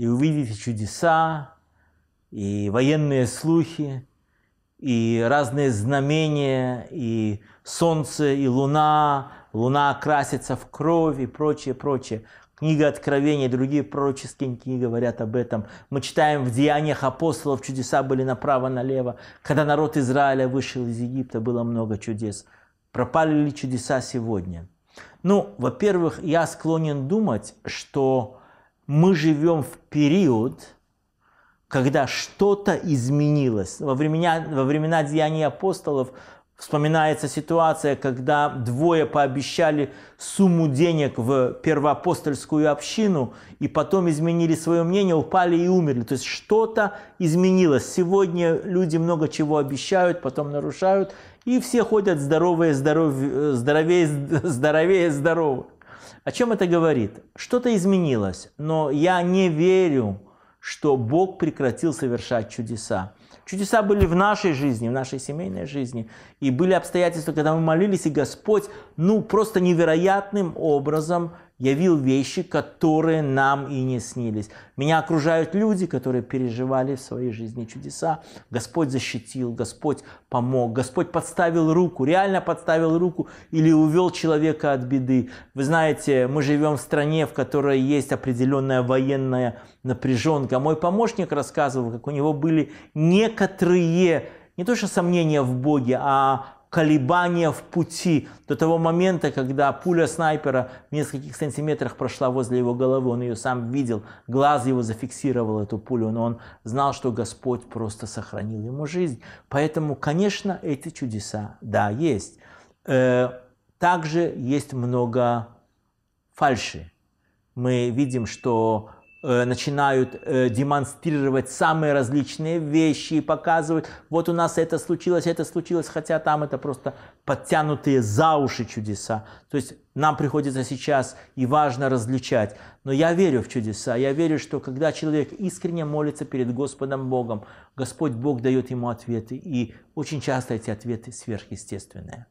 и увидите чудеса, и военные слухи, и разные знамения, и солнце, и луна, луна окрасится в кровь и прочее, прочее. Книга Откровения и другие пророческие книги говорят об этом. Мы читаем в Деяниях апостолов, чудеса были направо-налево. Когда народ Израиля вышел из Египта, было много чудес. Пропали ли чудеса сегодня? Ну, во-первых, я склонен думать, что мы живем в период, когда что-то изменилось. Во времена, во времена деяний апостолов вспоминается ситуация, когда двое пообещали сумму денег в первоапостольскую общину, и потом изменили свое мнение, упали и умерли. То есть что-то изменилось. Сегодня люди много чего обещают, потом нарушают, и все ходят здоровые, э, здоровее, здоровее, здоровее, здоровые. здоровые. О чем это говорит? Что-то изменилось, но я не верю, что Бог прекратил совершать чудеса. Чудеса были в нашей жизни, в нашей семейной жизни. И были обстоятельства, когда мы молились, и Господь, ну, просто невероятным образом явил вещи, которые нам и не снились. Меня окружают люди, которые переживали в своей жизни чудеса. Господь защитил, Господь помог, Господь подставил руку, реально подставил руку или увел человека от беды. Вы знаете, мы живем в стране, в которой есть определенная военная напряженка. Мой помощник рассказывал, как у него были некоторые не то что сомнения в Боге, а колебания в пути до того момента, когда пуля снайпера в нескольких сантиметрах прошла возле его головы. Он ее сам видел, глаз его зафиксировал эту пулю, но он знал, что Господь просто сохранил ему жизнь. Поэтому, конечно, эти чудеса, да, есть. Э, также есть много фальши. Мы видим, что Э, начинают э, демонстрировать самые различные вещи и показывают, вот у нас это случилось, это случилось, хотя там это просто подтянутые за уши чудеса. То есть нам приходится сейчас и важно различать. Но я верю в чудеса, я верю, что когда человек искренне молится перед Господом Богом, Господь Бог дает ему ответы, и очень часто эти ответы сверхъестественные.